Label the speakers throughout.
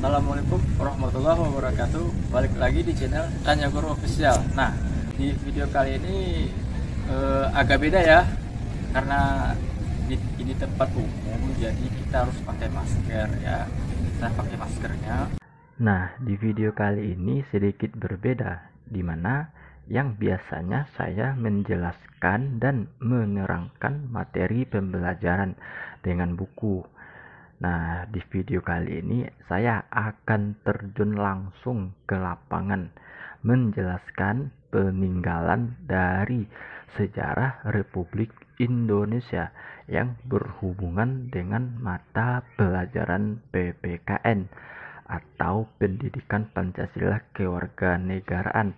Speaker 1: Assalamualaikum warahmatullahi wabarakatuh Balik lagi di channel Tanya Guru Official Nah, di video kali ini eh, agak beda ya Karena ini, ini tempat umum Jadi kita harus pakai masker ya Kita pakai maskernya Nah, di video kali ini sedikit berbeda Dimana yang biasanya saya menjelaskan dan menerangkan materi pembelajaran dengan buku Nah, di video kali ini saya akan terjun langsung ke lapangan menjelaskan peninggalan dari sejarah Republik Indonesia yang berhubungan dengan mata pelajaran PPKN atau pendidikan Pancasila kewarganegaraan.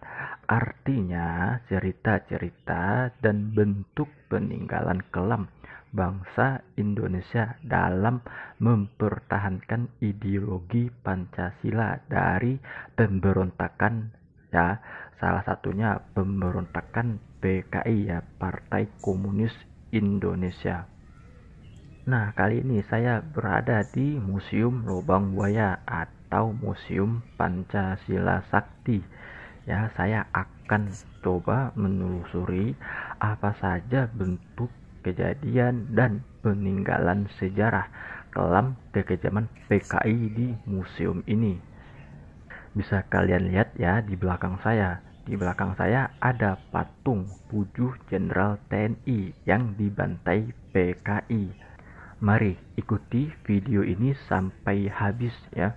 Speaker 1: Artinya cerita-cerita dan bentuk peninggalan kelam bangsa Indonesia dalam mempertahankan ideologi Pancasila dari pemberontakan ya salah satunya pemberontakan PKI ya Partai Komunis Indonesia Nah kali ini saya berada di Museum Lobang Buaya atau Museum Pancasila Sakti ya saya akan coba menelusuri apa saja bentuk kejadian dan peninggalan sejarah kelam kekejaman PKI di museum ini. Bisa kalian lihat ya di belakang saya. Di belakang saya ada patung 7 Jenderal TNI yang dibantai PKI. Mari ikuti video ini sampai habis ya.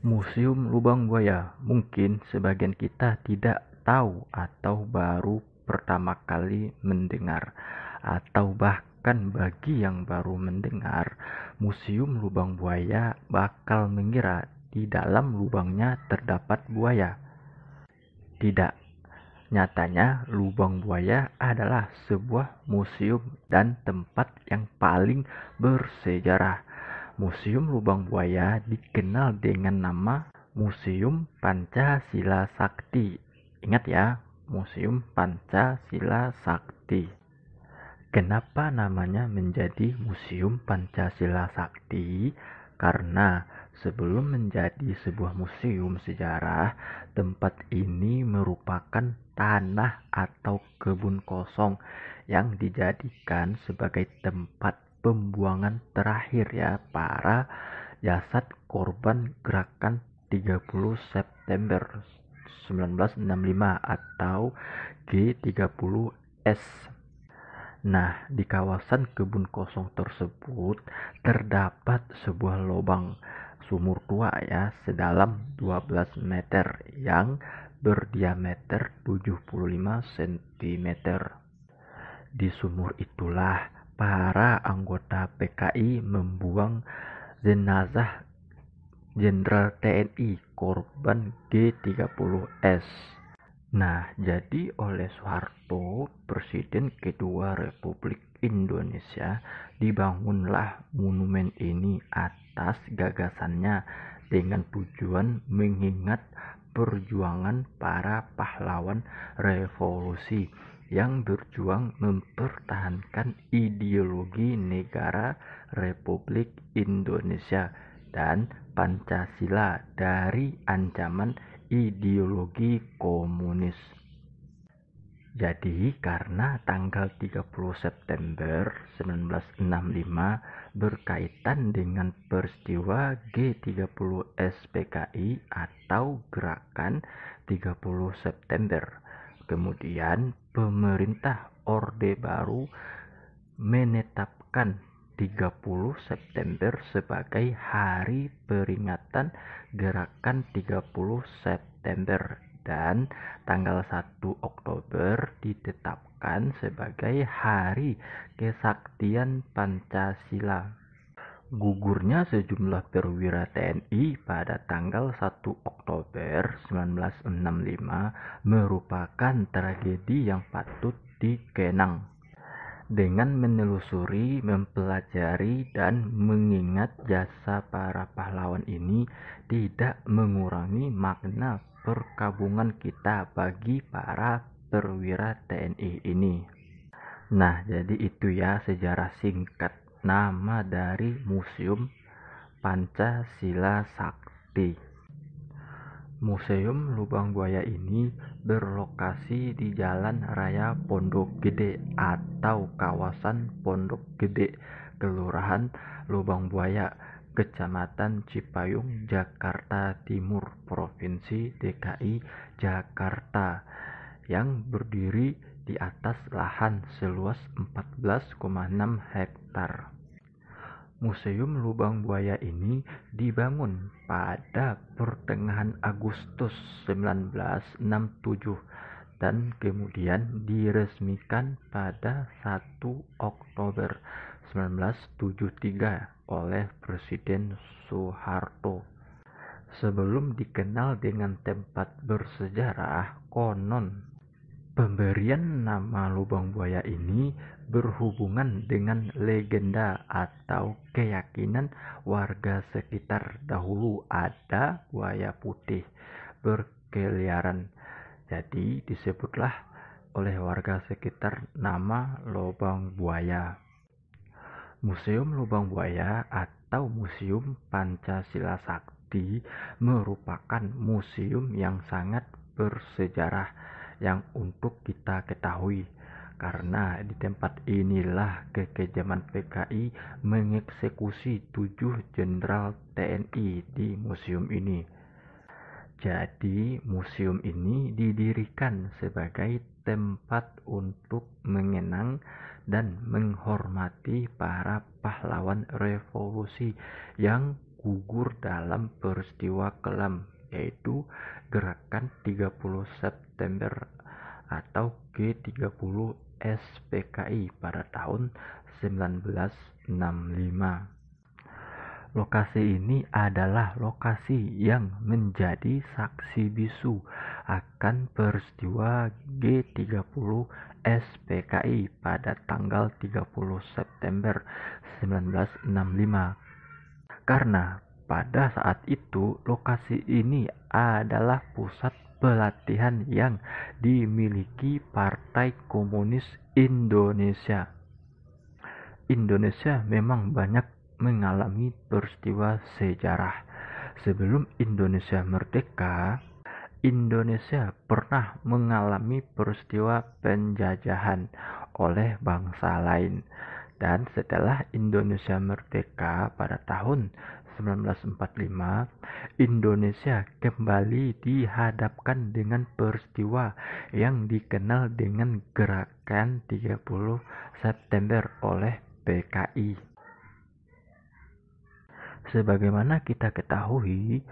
Speaker 1: Museum Lubang Buaya mungkin sebagian kita tidak tahu atau baru pertama kali mendengar atau bahkan bagi yang baru mendengar museum lubang buaya bakal mengira di dalam lubangnya terdapat buaya tidak Nyatanya, lubang buaya adalah sebuah museum dan tempat yang paling bersejarah. Museum Lubang Buaya dikenal dengan nama Museum Pancasila Sakti. Ingat ya, Museum Pancasila Sakti. Kenapa namanya menjadi Museum Pancasila Sakti? Karena sebelum menjadi sebuah museum sejarah, tempat ini merupakan tanah atau kebun kosong yang dijadikan sebagai tempat pembuangan terakhir ya para jasad korban gerakan 30 September 1965 atau G30S. Nah, di kawasan kebun kosong tersebut terdapat sebuah lubang sumur tua ya sedalam 12 meter yang berdiameter 75 cm. Di sumur itulah para anggota PKI membuang jenazah Jenderal TNI korban G30S. Nah, jadi oleh Soeharto, Presiden kedua Republik Indonesia, dibangunlah monumen ini atas gagasannya dengan tujuan mengingat perjuangan para pahlawan revolusi yang berjuang mempertahankan ideologi negara Republik Indonesia dan Pancasila dari ancaman ideologi komunis. Jadi karena tanggal 30 September 1965 berkaitan dengan peristiwa G30 SPKI atau gerakan 30 September. Kemudian pemerintah Orde Baru menetapkan 30 September sebagai hari peringatan gerakan 30 September dan tanggal 1 Oktober ditetapkan sebagai hari kesaktian Pancasila. Gugurnya sejumlah perwira TNI pada tanggal 1 Oktober 1965 merupakan tragedi yang patut dikenang dengan menelusuri, mempelajari, dan mengingat jasa para pahlawan ini tidak mengurangi makna perkabungan kita bagi para perwira TNI ini. Nah, jadi itu ya sejarah singkat nama dari Museum Pancasila Sakti. Museum Lubang Buaya ini berlokasi di Jalan Raya Pondok Gede atau kawasan Pondok Gede, Kelurahan Lubang Buaya, Kecamatan Cipayung, Jakarta Timur, Provinsi DKI Jakarta yang berdiri di atas lahan seluas 14,6 hektar. Museum Lubang Buaya ini dibangun pada pertengahan Agustus 1967 dan kemudian diresmikan pada 1 Oktober 1973 oleh Presiden Soeharto. Sebelum dikenal dengan tempat bersejarah, konon pemberian nama Lubang Buaya ini berhubungan dengan legenda atau keyakinan warga sekitar dahulu ada buaya putih berkeliaran. Jadi disebutlah oleh warga sekitar nama lubang buaya. Museum Lubang Buaya atau Museum Pancasila Sakti merupakan museum yang sangat bersejarah yang untuk kita ketahui karena di tempat inilah kekejaman PKI mengeksekusi tujuh jenderal TNI di museum ini. Jadi, museum ini didirikan sebagai tempat untuk mengenang dan menghormati para pahlawan revolusi yang gugur dalam peristiwa kelam yaitu gerakan 30 September atau G30 SPKI pada tahun 1965. Lokasi ini adalah lokasi yang menjadi saksi bisu akan peristiwa G30 SPKI pada tanggal 30 September 1965. Karena pada saat itu lokasi ini adalah pusat pelatihan yang dimiliki Partai Komunis Indonesia. Indonesia memang banyak mengalami peristiwa sejarah. Sebelum Indonesia merdeka, Indonesia pernah mengalami peristiwa penjajahan oleh bangsa lain. Dan setelah Indonesia merdeka pada tahun 1945, Indonesia kembali dihadapkan dengan peristiwa yang dikenal dengan gerakan 30 September oleh PKI. Sebagaimana kita ketahui,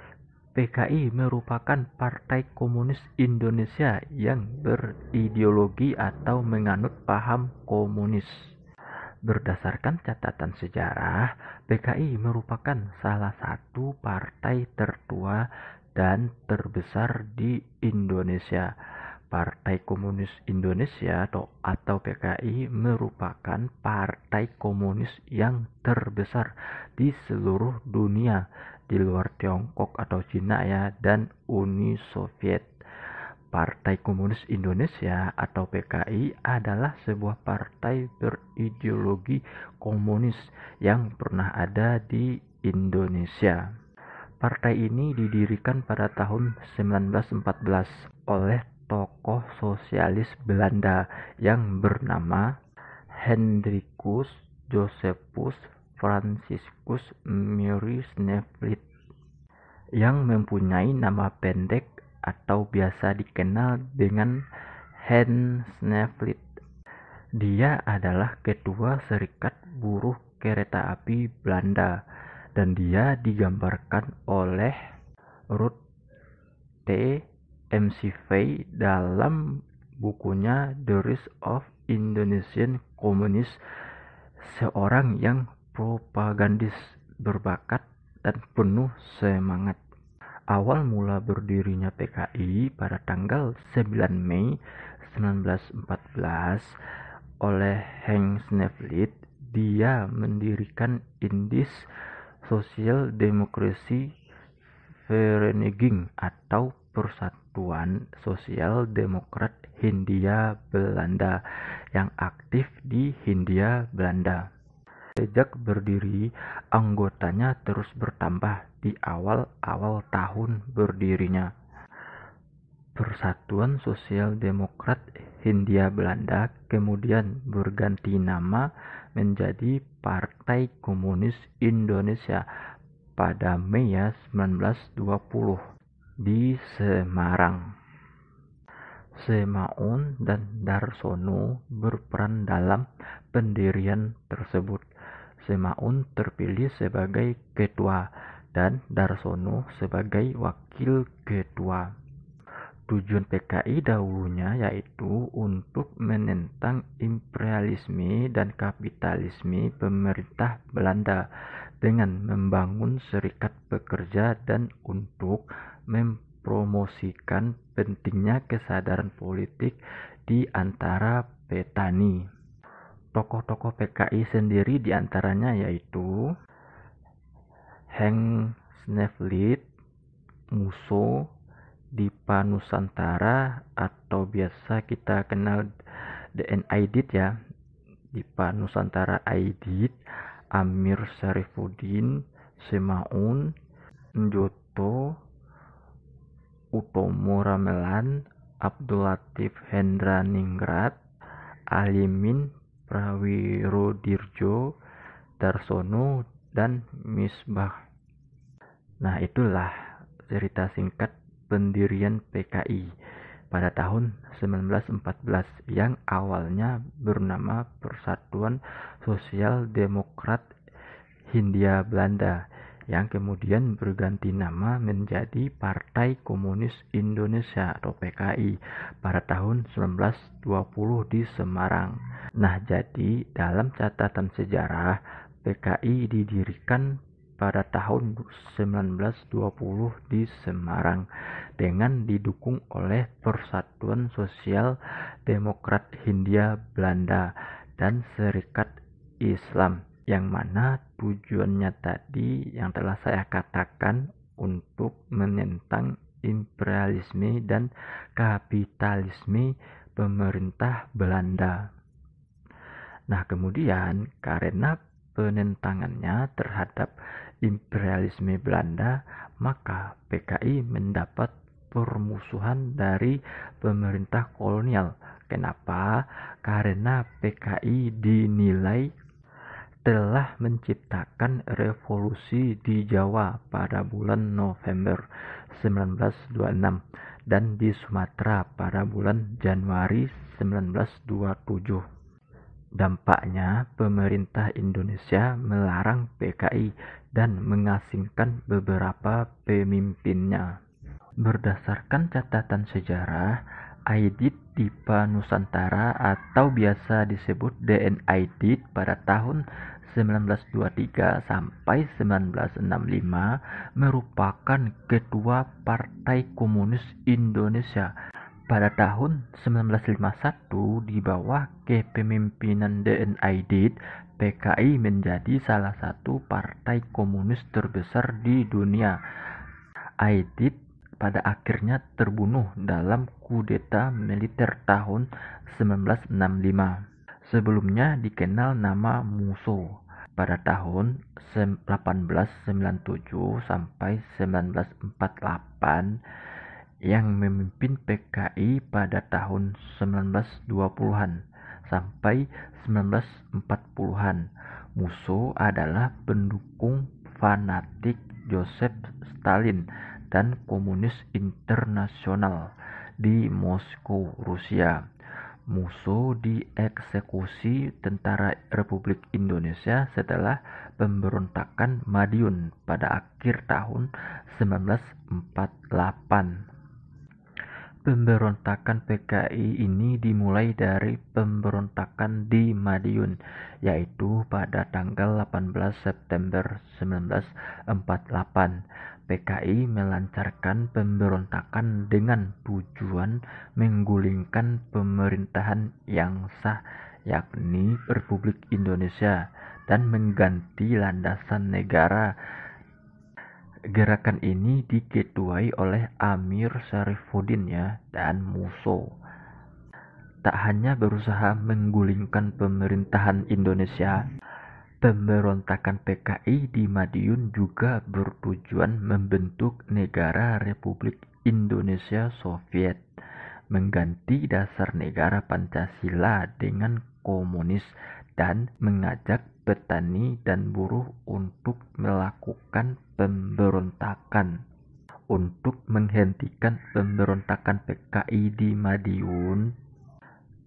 Speaker 1: PKI merupakan Partai Komunis Indonesia yang berideologi atau menganut paham komunis. Berdasarkan catatan sejarah, PKI merupakan salah satu partai tertua dan terbesar di Indonesia. Partai Komunis Indonesia atau, atau PKI merupakan partai komunis yang terbesar di seluruh dunia di luar Tiongkok atau Cina ya dan Uni Soviet. Partai Komunis Indonesia atau PKI adalah sebuah partai berideologi komunis yang pernah ada di Indonesia. Partai ini didirikan pada tahun 1914 oleh tokoh sosialis Belanda yang bernama Hendrikus Josephus Franciscus Murius Snevlit yang mempunyai nama pendek atau biasa dikenal dengan Hans Neflit. Dia adalah ketua serikat buruh kereta api Belanda dan dia digambarkan oleh Ruth T. McV dalam bukunya The Rise of Indonesian Communist seorang yang propagandis berbakat dan penuh semangat awal mula berdirinya PKI pada tanggal 9 Mei 1914 oleh Heng Sneflit, dia mendirikan Indis Social Demokrasi Vereniging atau Persatuan Sosial Demokrat Hindia Belanda yang aktif di Hindia Belanda. Sejak berdiri, anggotanya terus bertambah di awal-awal tahun berdirinya. Persatuan Sosial Demokrat Hindia Belanda kemudian berganti nama menjadi Partai Komunis Indonesia pada Mei 1920 ya, di Semarang. Semaun dan Darsono berperan dalam pendirian tersebut. Semaun terpilih sebagai ketua dan Darsono sebagai wakil ketua. Tujuan PKI dahulunya yaitu untuk menentang imperialisme dan kapitalisme pemerintah Belanda dengan membangun serikat pekerja dan untuk mempromosikan pentingnya kesadaran politik di antara petani tokoh-tokoh PKI sendiri diantaranya yaitu Heng Sneflit, Muso, Dipa Nusantara atau biasa kita kenal Aidit ya Dipa Nusantara Aidit Amir Syarifuddin Semaun Njoto Utomo Ramelan Abdul Latif Hendra Ningrat Alimin Dirjo, Darsono, dan Misbah. Nah itulah cerita singkat pendirian PKI pada tahun 1914 yang awalnya bernama Persatuan Sosial Demokrat Hindia Belanda yang kemudian berganti nama menjadi Partai Komunis Indonesia atau PKI pada tahun 1920 di Semarang. Nah, jadi dalam catatan sejarah PKI didirikan pada tahun 1920 di Semarang dengan didukung oleh Persatuan Sosial Demokrat Hindia Belanda dan Serikat Islam yang mana tujuannya tadi yang telah saya katakan untuk menentang imperialisme dan kapitalisme pemerintah Belanda. Nah, kemudian karena penentangannya terhadap imperialisme Belanda, maka PKI mendapat permusuhan dari pemerintah kolonial. Kenapa? Karena PKI dinilai telah menciptakan revolusi di Jawa pada bulan November 1926 dan di Sumatera pada bulan Januari 1927. Dampaknya, pemerintah Indonesia melarang PKI dan mengasingkan beberapa pemimpinnya. Berdasarkan catatan sejarah, Aidit Dipa Nusantara atau biasa disebut DN Aidit pada tahun 1923 sampai 1965 merupakan ketua Partai Komunis Indonesia. Pada tahun 1951 di bawah kepemimpinan DN Aidit, PKI menjadi salah satu partai komunis terbesar di dunia. Aidit pada akhirnya terbunuh dalam kudeta militer tahun 1965. Sebelumnya dikenal nama Muso. Pada tahun 1897 sampai 1948 yang memimpin PKI pada tahun 1920-an sampai 1940-an. Muso adalah pendukung fanatik Joseph Stalin dan Komunis Internasional di Moskow, Rusia. Musuh dieksekusi tentara Republik Indonesia setelah pemberontakan Madiun pada akhir tahun 1948. Pemberontakan PKI ini dimulai dari pemberontakan di Madiun, yaitu pada tanggal 18 September 1948. PKI melancarkan pemberontakan dengan tujuan menggulingkan pemerintahan yang sah yakni Republik Indonesia dan mengganti landasan negara. Gerakan ini diketuai oleh Amir Syarifuddin ya dan Muso. Tak hanya berusaha menggulingkan pemerintahan Indonesia, pemberontakan PKI di Madiun juga bertujuan membentuk negara Republik Indonesia Soviet, mengganti dasar negara Pancasila dengan komunis dan mengajak petani dan buruh untuk melakukan pemberontakan. Untuk menghentikan pemberontakan PKI di Madiun,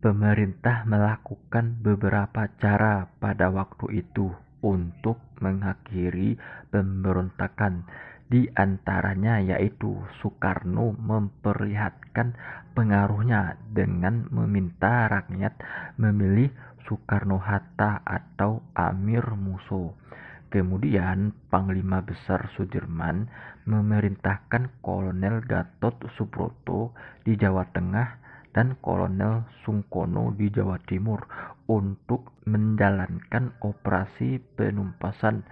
Speaker 1: pemerintah melakukan beberapa cara pada waktu itu untuk mengakhiri pemberontakan. Di antaranya yaitu Soekarno memperlihatkan pengaruhnya dengan meminta rakyat memilih Soekarno Hatta atau Amir Muso. Kemudian Panglima Besar Sudirman memerintahkan Kolonel Gatot Subroto di Jawa Tengah dan Kolonel Sungkono di Jawa Timur untuk menjalankan operasi penumpasan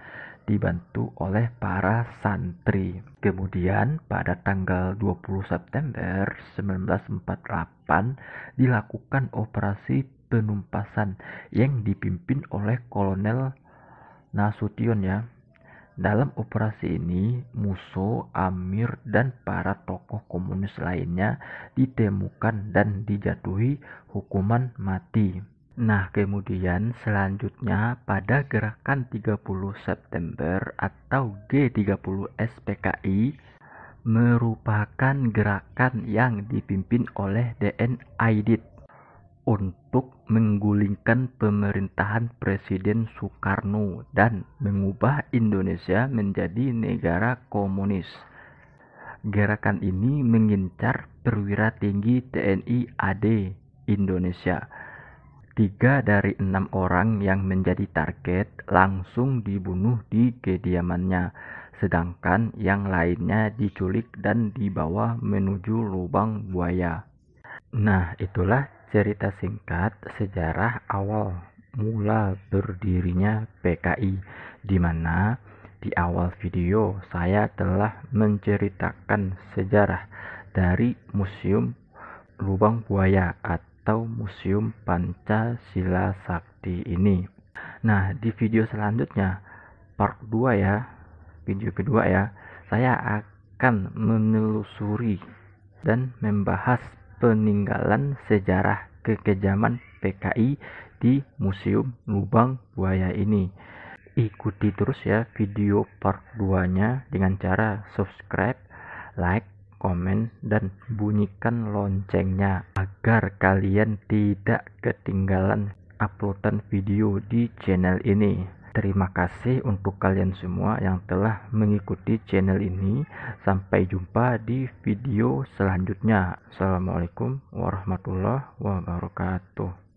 Speaker 1: dibantu oleh para santri. Kemudian pada tanggal 20 September 1948 dilakukan operasi penumpasan yang dipimpin oleh Kolonel Nasution ya dalam operasi ini, Musso, Amir, dan para tokoh komunis lainnya ditemukan dan dijatuhi hukuman mati. Nah, kemudian selanjutnya pada gerakan 30 September atau g 30 spki merupakan gerakan yang dipimpin oleh DN Aidit untuk menggulingkan pemerintahan Presiden Soekarno dan mengubah Indonesia menjadi negara komunis. Gerakan ini mengincar perwira tinggi TNI AD Indonesia. Tiga dari enam orang yang menjadi target langsung dibunuh di kediamannya, sedangkan yang lainnya diculik dan dibawa menuju lubang buaya. Nah, itulah Cerita singkat sejarah awal mula berdirinya PKI di mana di awal video saya telah menceritakan sejarah dari Museum Lubang Buaya atau Museum Pancasila Sakti ini. Nah, di video selanjutnya part 2 ya, video kedua ya, saya akan menelusuri dan membahas peninggalan sejarah kekejaman PKI di Museum Lubang Buaya ini. Ikuti terus ya video part 2-nya dengan cara subscribe, like, komen, dan bunyikan loncengnya agar kalian tidak ketinggalan uploadan video di channel ini. Terima kasih untuk kalian semua yang telah mengikuti channel ini. Sampai jumpa di video selanjutnya. Assalamualaikum warahmatullahi wabarakatuh.